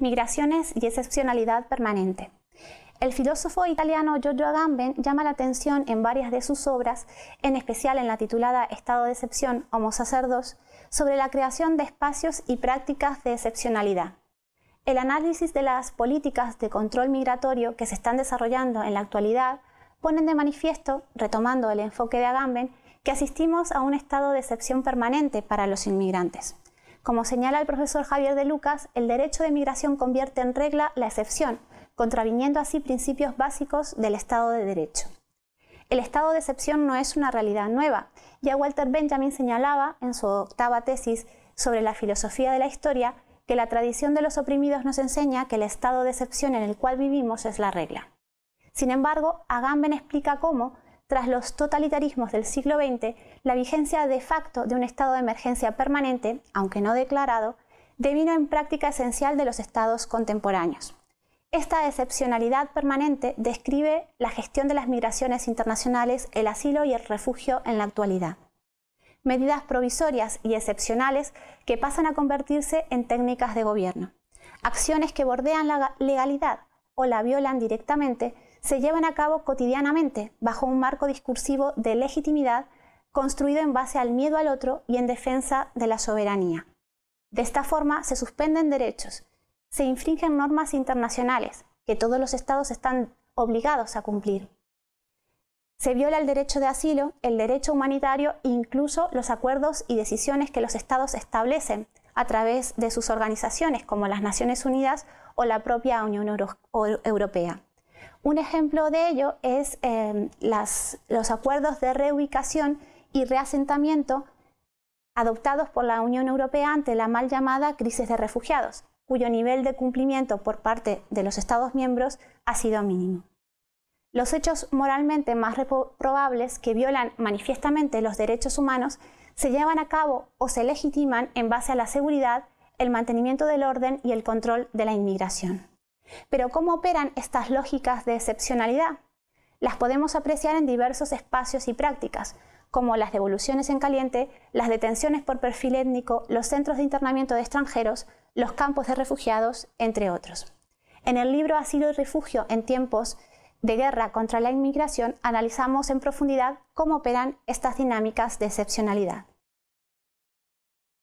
migraciones y excepcionalidad permanente. El filósofo italiano Giorgio Agamben llama la atención en varias de sus obras, en especial en la titulada Estado de excepción, Homo sacerdos, sobre la creación de espacios y prácticas de excepcionalidad. El análisis de las políticas de control migratorio que se están desarrollando en la actualidad ponen de manifiesto, retomando el enfoque de Agamben, que asistimos a un estado de excepción permanente para los inmigrantes. Como señala el profesor Javier de Lucas, el derecho de migración convierte en regla la excepción, contraviniendo así principios básicos del Estado de Derecho. El estado de excepción no es una realidad nueva. Ya Walter Benjamin señalaba en su octava tesis sobre la filosofía de la historia que la tradición de los oprimidos nos enseña que el estado de excepción en el cual vivimos es la regla. Sin embargo, Agamben explica cómo, tras los totalitarismos del siglo XX, la vigencia de facto de un estado de emergencia permanente, aunque no declarado, devino en práctica esencial de los estados contemporáneos. Esta excepcionalidad permanente describe la gestión de las migraciones internacionales, el asilo y el refugio en la actualidad. Medidas provisorias y excepcionales que pasan a convertirse en técnicas de gobierno. Acciones que bordean la legalidad o la violan directamente se llevan a cabo cotidianamente bajo un marco discursivo de legitimidad construido en base al miedo al otro y en defensa de la soberanía. De esta forma se suspenden derechos, se infringen normas internacionales que todos los estados están obligados a cumplir. Se viola el derecho de asilo, el derecho humanitario e incluso los acuerdos y decisiones que los estados establecen a través de sus organizaciones como las Naciones Unidas o la propia Unión Europea. Un ejemplo de ello es em, los acuerdos de reubicación y reasentamiento adoptados por la Unión Europea ante la mal llamada crisis de refugiados, cuyo nivel de cumplimiento por parte de los Estados miembros ha sido mínimo. Los hechos moralmente más probables que violan manifiestamente los derechos humanos se llevan a cabo o se legitiman en base a la seguridad, el mantenimiento del orden y el control de la inmigración. Pero ¿cómo operan estas lógicas de excepcionalidad? Las podemos apreciar en diversos espacios y prácticas, como las devoluciones en caliente, las detenciones por perfil étnico, los centros de internamiento de extranjeros, los campos de refugiados, entre otros. En el libro Asilo y Refugio en tiempos de guerra contra la inmigración analizamos en profundidad cómo operan estas dinámicas de excepcionalidad.